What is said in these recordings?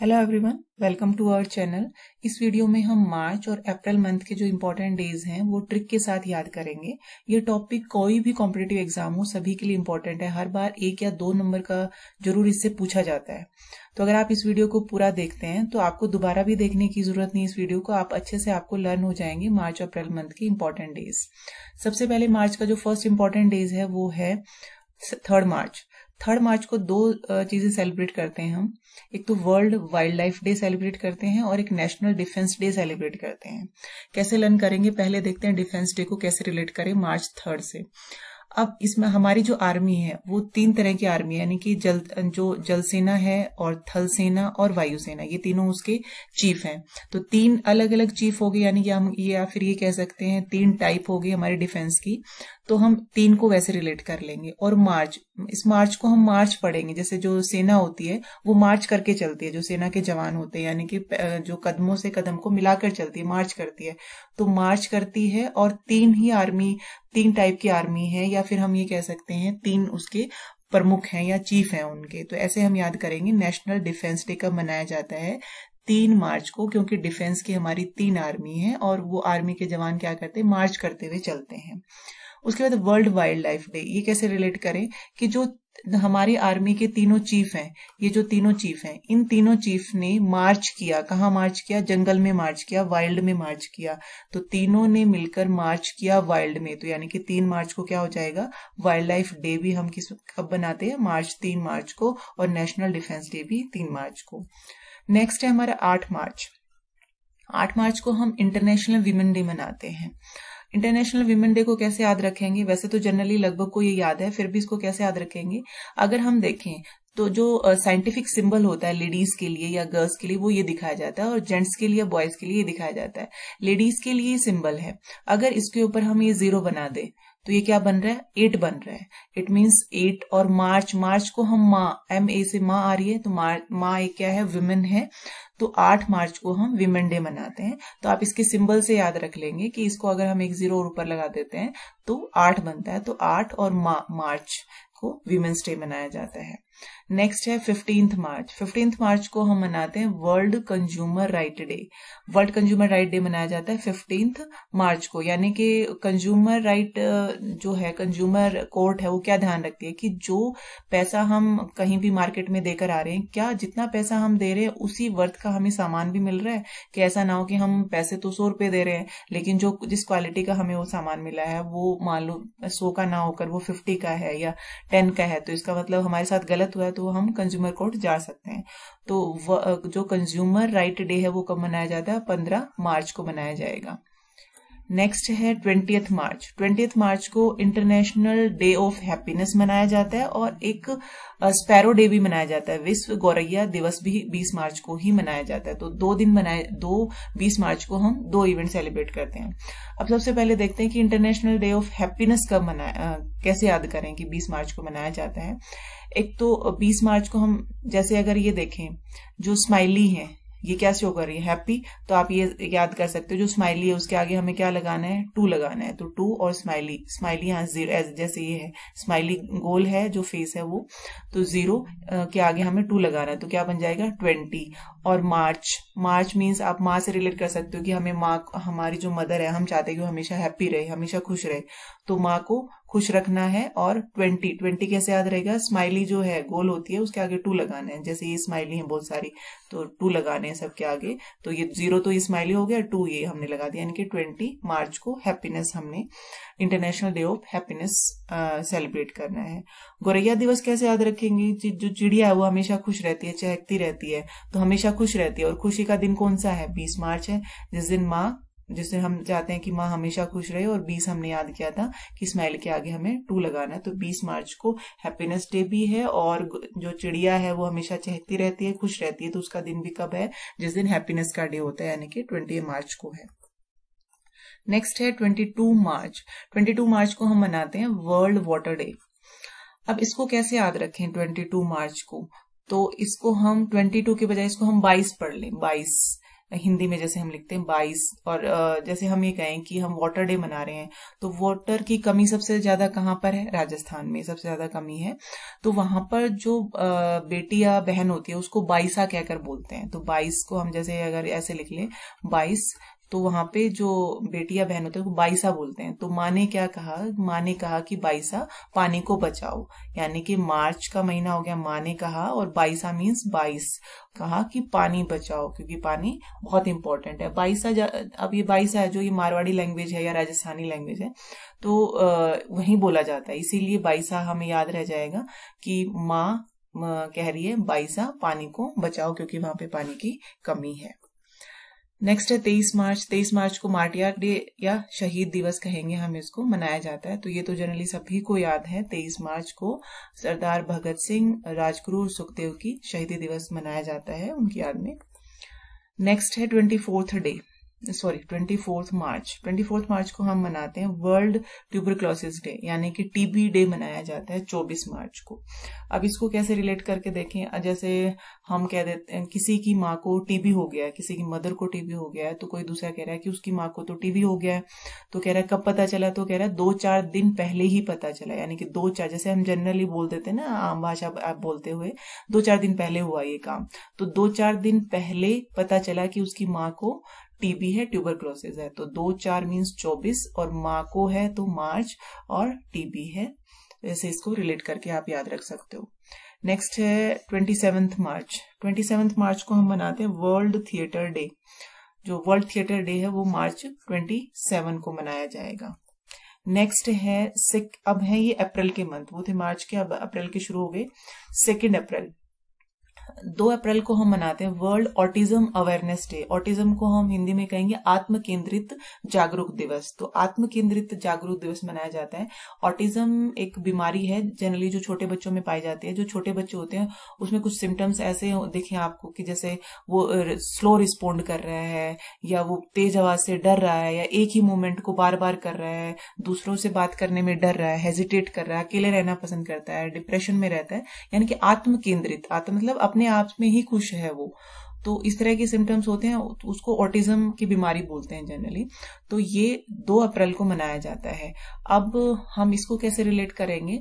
hello everyone welcome to our channel इस video में हम मार्च और अप्रैल मंथ के जो इम्पोर्टेंट डेज हैं वो ट्रिक के साथ याद करेंगे ये टॉपिक कोई भी कॉम्पिटेटिव एग्जाम हो सभी के लिए इम्पोर्टेंट है हर बार एक या दो नंबर का जरूर इससे पूछा जाता है तो अगर आप इस वीडियो को पूरा देखते हैं तो आपको दोबारा भी देखने की जरूरत नहीं इस वीडियो को आप अच्छे से आपको लर्न हो जाएंगे मार्च और अप्रैल मंथ के इम्पोर्टेंट डेज सबसे पहले मार्च का जो फर्स्ट इम्पोर्टेंट डेज है वो है थर्ड मार्च थर्ड मार्च को दो चीजें सेलिब्रेट करते हैं हम एक तो world wildlife day celebrate करते हैं और एक नेशनल डिफेंस डे सेलिब्रेट करते हैं कैसे लर्न करेंगे पहले देखते हैं डिफेंस डे को कैसे रिलेट करें मार्च थर्ड से अब इसमें हमारी जो आर्मी है वो तीन तरह की आर्मी यानी कि जल जो जल सेना है और थल सेना और वायु सेना ये तीनों उसके चीफ हैं तो तीन अलग अलग चीफ हो गए यानी कि हम ये या फिर ये कह सकते हैं तीन टाइप हो गए हमारे डिफेंस की तो हम तीन को वैसे रिलेट कर लेंगे और मार्च इस मार्च को हम मार्च पढ़ेंगे जैसे जो सेना होती है वो मार्च करके चलती है जो सेना के जवान होते हैं यानी कि जो कदमों से कदम को मिलाकर चलती है मार्च करती है तो मार्च करती है और तीन ही आर्मी तीन टाइप की आर्मी है या फिर हम ये कह सकते हैं तीन उसके प्रमुख हैं या चीफ हैं उनके तो ऐसे हम याद करेंगे नेशनल डिफेंस डे कब मनाया जाता है तीन मार्च को क्योंकि डिफेंस की हमारी तीन आर्मी है और वो आर्मी के जवान क्या करते हैं मार्च करते हुए चलते हैं उसके बाद वर्ल्ड वाइल्ड लाइफ डे ये कैसे रिलेट करें कि जो हमारी आर्मी के तीनों चीफ हैं ये जो तीनों चीफ हैं इन तीनों चीफ ने मार्च किया कहा मार्च किया जंगल में मार्च किया वाइल्ड में मार्च किया तो तीनों ने मिलकर मार्च किया वाइल्ड में तो यानी कि तीन मार्च को क्या हो जाएगा वाइल्ड लाइफ डे भी हम किस कब बनाते हैं मार्च तीन मार्च को और नेशनल डिफेंस डे भी तीन मार्च को नेक्स्ट है हमारा आठ मार्च आठ मार्च को हम इंटरनेशनल वीमेन डे मनाते हैं इंटरनेशनल वीमेन डे को कैसे याद रखेंगे वैसे तो जनरली लगभग को ये याद है फिर भी इसको कैसे याद रखेंगे अगर हम देखें तो जो साइंटिफिक सिंबल होता है लेडीज के लिए या गर्ल्स के लिए वो ये दिखाया जाता है और जेंट्स के लिए बॉयज के लिए ये दिखाया जाता है लेडीज के लिए सिंबल है अगर इसके ऊपर हम ये जीरो बना दें तो ये क्या बन रहा है एट बन रहा है इट मीन्स एट और मार्च मार्च को हम माँ एम ए से माँ आ रही है तो माँ एक क्या है विमेन है तो आठ मार्च को हम विमेन डे मनाते हैं तो आप इसके सिंबल से याद रख लेंगे कि इसको अगर हम एक जीरो और ऊपर लगा देते हैं तो आठ बनता है तो आठ और माँ मार्च को विमेन्स डे मनाया जाता है नेक्स्ट है फिफ्टींथ मार्च फिफ्टींथ मार्च को हम मनाते हैं world consumer right day world consumer right day मनाया जाता है फिफ्टींथ मार्च को यानी कि कंज्यूमर राइट जो है कंज्यूमर कोर्ट है वो क्या ध्यान रखती है कि जो पैसा हम कहीं भी मार्केट में देकर आ रहे हैं क्या जितना पैसा हम दे रहे हैं उसी वर्थ का हमें सामान भी मिल रहा है कि ऐसा ना हो कि हम पैसे तो सौ रुपये दे रहे हैं लेकिन जो जिस क्वालिटी का हमें वो सामान मिला है वो मान लो सौ का ना होकर वो फिफ्टी का है या टेन का है तो इसका मतलब हमारे साथ गलत हुआ है तो हम कंज्यूमर कोर्ट जा सकते हैं तो जो कंज्यूमर राइट डे है वो कब मनाया जाता है पंद्रह मार्च को मनाया जाएगा नेक्स्ट है ट्वेंटियथ मार्च ट्वेंटियथ मार्च को इंटरनेशनल डे ऑफ हैप्पीनेस मनाया जाता है और एक स्पैरो डे भी मनाया जाता है विश्व गौरैया दिवस भी 20 मार्च को ही मनाया जाता है तो दो दिन मनाए दो 20 मार्च को हम दो इवेंट सेलिब्रेट करते हैं अब सबसे पहले देखते हैं कि इंटरनेशनल डे ऑफ हैप्पीनेस कब मनाया कैसे याद करें कि बीस मार्च को मनाया जाता है एक तो बीस मार्च को हम जैसे अगर ये देखें जो स्माइली है ये क्या शो कर रही है हैप्पी तो आप ये याद कर सकते हो जो स्माइली है उसके आगे हमें क्या लगाना है टू लगाना है तो टू और स्माइली स्माइली यहाँ जीरो जैसे ये है स्माइली गोल है जो फेस है वो तो जीरो के आगे हमें टू लगाना है तो क्या बन जाएगा ट्वेंटी और मार्च मार्च मीन्स आप माँ से रिलेट कर सकते हो कि हमें माँ हमारी जो मदर है हम चाहते हैं कि वो हमेशा हैप्पी रहे हमेशा खुश रहे तो माँ को खुश रखना है और ट्वेंटी ट्वेंटी कैसे याद रहेगा स्माइली जो है गोल होती है उसके आगे टू लगाना है जैसे ये स्माइली है बहुत सारी तो टू लगाने हैं सबके आगे तो ये जीरो तो ये स्माइली हो गया टू ये हमने लगा दिया यानी कि ट्वेंटी मार्च को हैप्पीनेस हमने international day of happiness celebrate करना है गोरैया दिवस कैसे याद रखेंगे जो चिड़िया है वो हमेशा खुश रहती है चहकती रहती है तो हमेशा खुश रहती है और खुशी का दिन कौन सा है बीस मार्च है जिस दिन माँ जिससे हम चाहते हैं कि माँ हमेशा खुश रहे और 20 हमने याद किया था कि स्माइल के आगे हमें टू लगाना है तो 20 मार्च को हैप्पीनेस डे भी है और जो चिड़िया है वो हमेशा चहकती रहती है खुश रहती है तो उसका दिन भी कब है जिस दिन हैप्पीनेस का डे होता है यानी कि ट्वेंटी मार्च को है नेक्स्ट है ट्वेंटी मार्च ट्वेंटी मार्च को हम मनाते हैं वर्ल्ड वाटर डे अब इसको कैसे याद रखें ट्वेंटी मार्च को तो इसको हम 22 के बजाय इसको हम 22 पढ़ लें बाईस हिंदी में जैसे हम लिखते हैं बाईस और जैसे हम ये कहें कि हम वाटर डे मना रहे हैं तो वाटर की कमी सबसे ज्यादा कहाँ पर है राजस्थान में सबसे ज्यादा कमी है तो वहां पर जो बेटी या बहन होती है उसको बाईसा कहकर बोलते हैं तो बाईस को हम जैसे अगर ऐसे लिख लें बाईस तो वहां पे जो बेटिया बहन होते हैं बाईसा बोलते हैं तो माँ ने क्या कहा माँ ने कहा कि बाईसा पानी को बचाओ यानी कि मार्च का महीना हो गया माँ ने कहा और बाईसा मीन्स बाईस कहा कि पानी बचाओ क्योंकि पानी बहुत इंपॉर्टेंट है बाईसा अब ये बाईसा है जो ये मारवाड़ी लैंग्वेज है या राजस्थानी लैंग्वेज है तो वही बोला जाता है इसीलिए बाईसा हमें याद रह जाएगा कि माँ कह रही है बाईसा पानी को बचाओ क्योंकि वहां पे पानी की कमी है नेक्स्ट है तेईस मार्च तेईस मार्च को मार्टिया डे या शहीद दिवस कहेंगे हम इसको मनाया जाता है तो ये तो जनरली सभी को याद है तेईस मार्च को सरदार भगत सिंह राजगुरु और सुखदेव की शहीदी दिवस मनाया जाता है उनकी याद में नेक्स्ट है twenty fourth day sorry twenty fourth March twenty fourth March को हम मनाते हैं वर्ल्ड ट्यूबरक्लोसिस डे यानी कि टीबी डे मनाया जाता है चौबीस मार्च को अब इसको कैसे रिलेट करके देखें जैसे हम कह देते हैं किसी की माँ को टीबी हो गया है किसी की मदर को टीबी हो गया है तो कोई दूसरा कह रहा है कि उसकी माँ को तो टीबी हो गया है तो कह रहा है कब पता चला तो कह रहा है दो चार दिन पहले ही पता चला यानी कि दो चार जैसे हम जनरली बोल देते हैं ना आम भाषा आप बोलते हुए दो चार दिन पहले हुआ ये काम तो दो चार दिन पहले पता चला कि उसकी माँ को टीबी है ट्यूबरक्लोसिस है तो दो चार मीन्स चौबीस और माँ को है तो मार्च और टीबी है ऐसे इसको रिलेट करके आप याद रख सकते हो नेक्स्ट है twenty seventh March twenty seventh March को हम मनाते हैं वर्ल्ड थिएटर डे जो वर्ल्ड थिएटर डे है वो मार्च ट्वेंटी सेवन को मनाया जाएगा नेक्स्ट है सिक अब है ये अप्रैल के मंथ वो थे मार्च के अब अप्रैल के शुरू हो गए सेकेंड अप्रैल दो अप्रैल को हम मनाते हैं world autism awareness day autism को हम हिंदी में कहेंगे आत्म केंद्रित जागरूक दिवस तो आत्म केंद्रित जागरूक दिवस मनाया जाता है ऑटिज्म एक बीमारी है जनरली जो छोटे बच्चों में पाई जाती है जो छोटे बच्चे होते हैं उसमें कुछ सिम्टम्स ऐसे देखें आपको कि जैसे वो स्लो रिस्पोंड कर रहा है या वो तेज आवाज से डर रहा है या एक ही मूवमेंट को बार बार कर रहा है दूसरों से बात करने में डर रहा है हेजिटेट कर रहा है अकेले रहना पसंद करता है डिप्रेशन में रहता है यानी कि आत्म केंद्रित आत्म मतलब अपने आप में ही खुश है वो तो इस तरह के सिम्टम्स होते हैं तो उसको ऑटिज्म की बीमारी बोलते हैं जनरली तो ये दो अप्रैल को मनाया जाता है अब हम इसको कैसे रिलेट करेंगे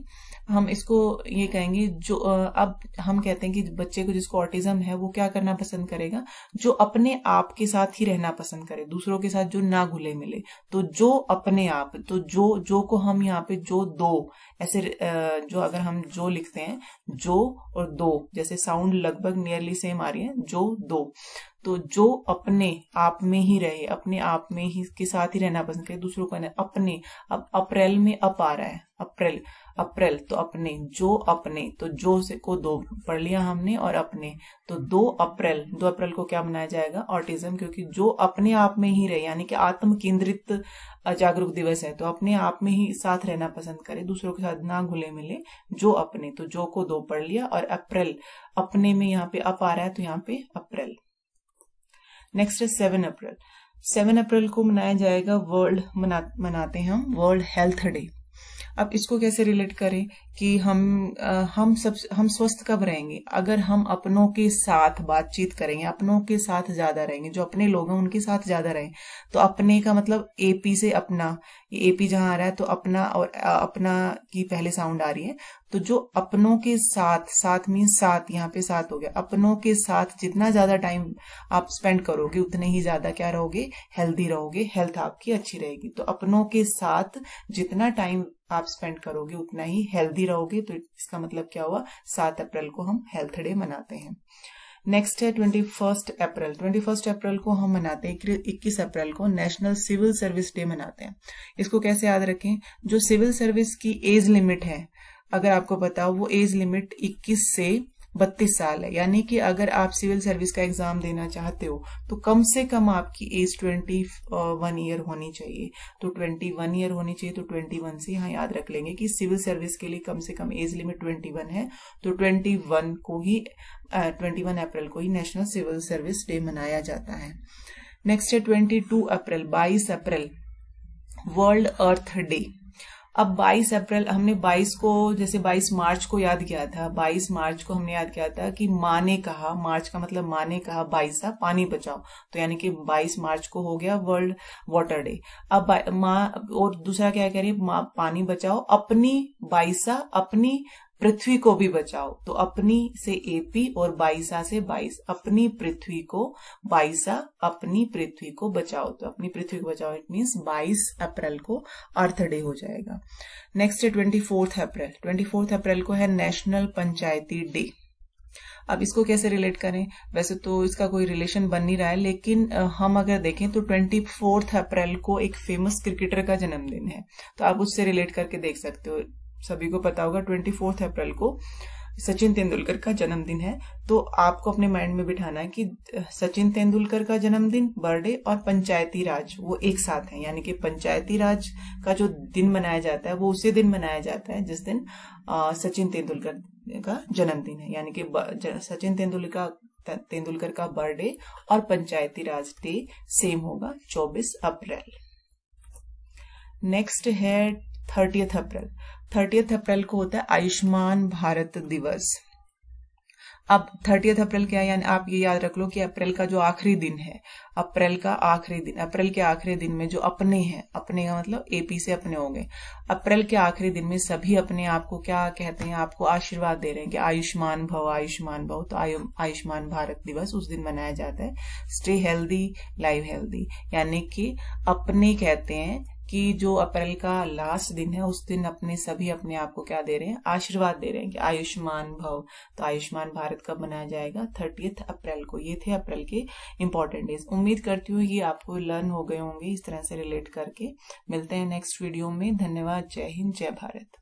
हम इसको ये कहेंगे जो अब हम कहते हैं कि बच्चे को जिसको ऑटिज्म है वो क्या करना पसंद करेगा जो अपने आप के साथ ही रहना पसंद करे दूसरों के साथ जो ना घुले मिले तो जो अपने आप तो जो जो को हम यहाँ पे जो दो ऐसे जो अगर हम जो लिखते हैं जो और दो जैसे साउंड लगभग नियरली सेम आ रही है जो दो तो जो अपने आप में ही रहे अपने आप में ही के साथ ही रहना पसंद करे दूसरों को अपने अब अप्रैल में अप आ रहा है अप्रैल अप्रैल तो अपने जो अपने तो जो से को दो पढ़ लिया हमने और अपने तो दो अप्रैल दो अप्रैल को क्या मनाया जाएगा ऑटिज्म क्योंकि जो अपने आप में ही रहे यानी कि आत्म केंद्रित जागरूक दिवस है तो अपने आप में ही साथ रहना पसंद करे दूसरों के साथ ना घुले मिले जो अपने तो जो को दो पढ़ लिया और अप्रैल अपने में यहाँ पे अप आ रहा है तो यहाँ पे अप्रैल नेक्स्ट है सेवन अप्रैल सेवन अप्रैल को मनाया जाएगा वर्ल्ड मना, मनाते हैं हम वर्ल्ड हेल्थ डे अब इसको कैसे रिलेट करें कि हम हम सब हम स्वस्थ कब रहेंगे अगर हम अपनों के साथ बातचीत करेंगे अपनों के साथ ज्यादा रहेंगे जो अपने लोग हैं उनके साथ ज्यादा रहें तो अपने का मतलब एपी से अपना एपी जहां आ रहा है तो अपना और अपना की पहले साउंड आ रही है तो जो अपनों के साथ साथ मीन साथ यहाँ पे साथ हो गया अपनों के साथ जितना ज्यादा टाइम आप स्पेंड करोगे उतने ही ज्यादा क्या रहोगे हेल्दी रहोगे हेल्थ आपकी अच्छी रहेगी तो अपनों के साथ जितना टाइम आप स्पेंड करोगे उतना ही हेल्दी रहोगे तो इसका मतलब क्या हुआ सात अप्रैल को हम हेल्थ डे मनाते हैं नेक्स्ट है twenty first April twenty first April को हम मनाते हैं इक्कीस अप्रैल को नेशनल सिविल सर्विस डे मनाते हैं इसको कैसे याद रखें जो सिविल सर्विस की एज लिमिट है अगर आपको बताओ वो एज लिमिट 21 से बत्तीस साल है यानी कि अगर आप सिविल सर्विस का एग्जाम देना चाहते हो तो कम से कम आपकी एज ट्वेंटी वन ईयर होनी चाहिए तो ट्वेंटी वन ईयर होनी चाहिए तो ट्वेंटी वन से यहाँ याद रख लेंगे कि सिविल सर्विस के लिए कम से कम एज लिमिट ट्वेंटी वन है तो ट्वेंटी वन को ही ट्वेंटी वन अप्रैल को ही नेशनल सिविल सर्विस डे मनाया जाता है नेक्स्ट है ट्वेंटी टू अप्रैल बाईस अप्रैल वर्ल्ड अर्थ डे अब 22 अप्रैल हमने 22 को जैसे 22 मार्च को याद किया था 22 मार्च को हमने याद किया था कि माँ ने कहा मार्च का मतलब माँ ने कहा बाईसा पानी बचाओ तो यानी कि 22 मार्च को हो गया वर्ल्ड वाटर डे अब माँ और दूसरा क्या कह रही है माँ पानी बचाओ अपनी बाईसा अपनी पृथ्वी को भी बचाओ तो अपनी से एपी और बाईसा से बाईस अपनी पृथ्वी को बाईसा अपनी पृथ्वी को बचाओ तो अपनी पृथ्वी को बचाओ इट मीन्स बाईस अप्रैल को अर्थ डे हो जाएगा नेक्स्ट है twenty fourth April twenty fourth April को है नेशनल पंचायती डे अब इसको कैसे रिलेट करें वैसे तो इसका कोई रिलेशन बन नहीं रहा है लेकिन हम अगर देखें तो ट्वेंटी फोर्थ अप्रैल को एक फेमस क्रिकेटर का जन्मदिन है तो आप उससे रिलेट करके देख सकते हो सभी को पता होगा ट्वेंटी फोर्थ अप्रैल को सचिन तेंदुलकर का जन्मदिन है तो आपको अपने माइंड में बिठाना है कि सचिन तेंदुलकर का जन्मदिन बर्थडे और पंचायती राज वो एक साथ है यानी कि पंचायती राज का जो दिन मनाया जाता है वो उसी दिन मनाया जाता है जिस दिन आ, सचिन तेंदुलकर का जन्मदिन है यानी कि सचिन तेंदुलकर तेंदुलकर का बर्थडे और पंचायती राज डे सेम होगा 24 अप्रैल नेक्स्ट है थर्टियथ अप्रैल थर्टियथ अप्रैल को होता है आयुष्मान भारत दिवस अब थर्टियथ अप्रैल क्या यानी आप ये याद रख लो कि अप्रैल का जो आखिरी दिन है अप्रैल का आखिरी दिन अप्रैल के आखिरी दिन में जो अपने हैं अपने का मतलब एपी से अपने होंगे अप्रैल के आखिरी दिन में सभी अपने आप को क्या कहते हैं आपको आशीर्वाद दे रहे हैं कि आयुष्मान भव आयुष्मान भव तो आयु आयुष्मान भारत दिवस उस दिन मनाया जाता है स्टे हेल्दी लाइव हेल्दी यानी कि अपने कहते हैं कि जो अप्रैल का लास्ट दिन है उस दिन अपने सभी अपने आप को क्या दे रहे हैं आशीर्वाद दे रहे हैं कि आयुष्मान भव तो आयुष्मान भारत कब मनाया जाएगा थर्टीथ अप्रैल को ये थे अप्रैल के इंपॉर्टेंट डेज उम्मीद करती हूँ ये आपको लर्न हो गए होंगे इस तरह से रिलेट करके मिलते हैं नेक्स्ट वीडियो में धन्यवाद जय हिंद जय भारत